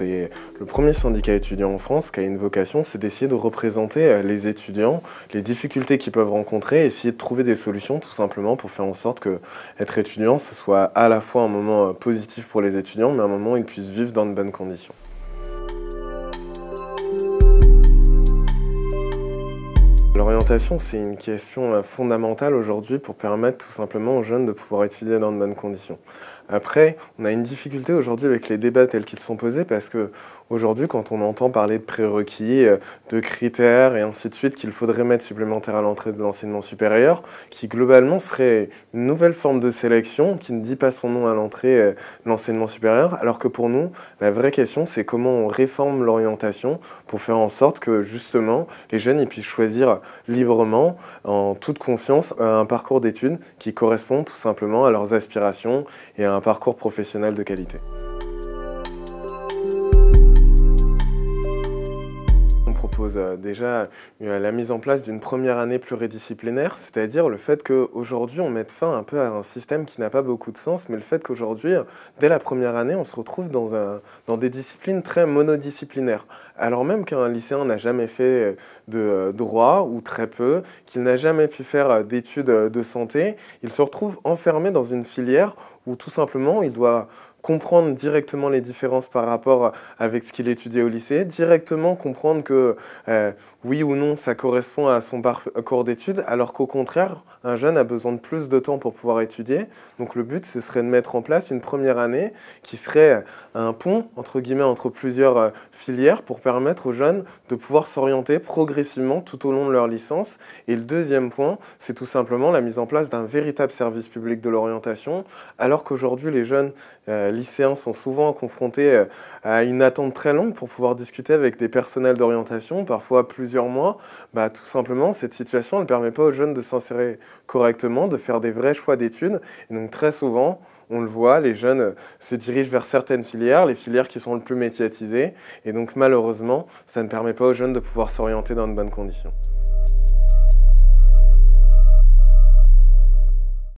C'est le premier syndicat étudiant en France qui a une vocation, c'est d'essayer de représenter euh, les étudiants, les difficultés qu'ils peuvent rencontrer, essayer de trouver des solutions tout simplement pour faire en sorte que être étudiant, ce soit à la fois un moment euh, positif pour les étudiants, mais un moment où ils puissent vivre dans de bonnes conditions. L'orientation, c'est une question euh, fondamentale aujourd'hui pour permettre tout simplement aux jeunes de pouvoir étudier dans de bonnes conditions. Après, on a une difficulté aujourd'hui avec les débats tels qu'ils sont posés parce que aujourd'hui, quand on entend parler de prérequis, euh, de critères et ainsi de suite qu'il faudrait mettre supplémentaire à l'entrée de l'enseignement supérieur, qui globalement serait une nouvelle forme de sélection qui ne dit pas son nom à l'entrée euh, de l'enseignement supérieur, alors que pour nous, la vraie question, c'est comment on réforme l'orientation pour faire en sorte que justement les jeunes puissent choisir librement, en toute confiance, un parcours d'études qui correspond tout simplement à leurs aspirations et à un un parcours professionnel de qualité. Euh, déjà euh, la mise en place d'une première année pluridisciplinaire, c'est-à-dire le fait qu'aujourd'hui on mette fin un peu à un système qui n'a pas beaucoup de sens, mais le fait qu'aujourd'hui, dès la première année, on se retrouve dans, un, dans des disciplines très monodisciplinaires. Alors même qu'un lycéen n'a jamais fait euh, de droit, ou très peu, qu'il n'a jamais pu faire d'études de santé, il se retrouve enfermé dans une filière où tout simplement il doit comprendre directement les différences par rapport avec ce qu'il étudiait au lycée, directement comprendre que euh, oui ou non ça correspond à son parcours euh, d'études, alors qu'au contraire, un jeune a besoin de plus de temps pour pouvoir étudier. Donc le but, ce serait de mettre en place une première année qui serait un pont, entre guillemets, entre plusieurs euh, filières pour permettre aux jeunes de pouvoir s'orienter progressivement tout au long de leur licence. Et le deuxième point, c'est tout simplement la mise en place d'un véritable service public de l'orientation, alors qu'aujourd'hui les jeunes... Les lycéens sont souvent confrontés euh, à une attente très longue pour pouvoir discuter avec des personnels d'orientation, parfois plusieurs mois. Bah, tout simplement, cette situation ne permet pas aux jeunes de s'insérer correctement, de faire des vrais choix d'études. Et donc très souvent, on le voit, les jeunes euh, se dirigent vers certaines filières, les filières qui sont le plus médiatisées. Et donc malheureusement, ça ne permet pas aux jeunes de pouvoir s'orienter dans de bonnes conditions.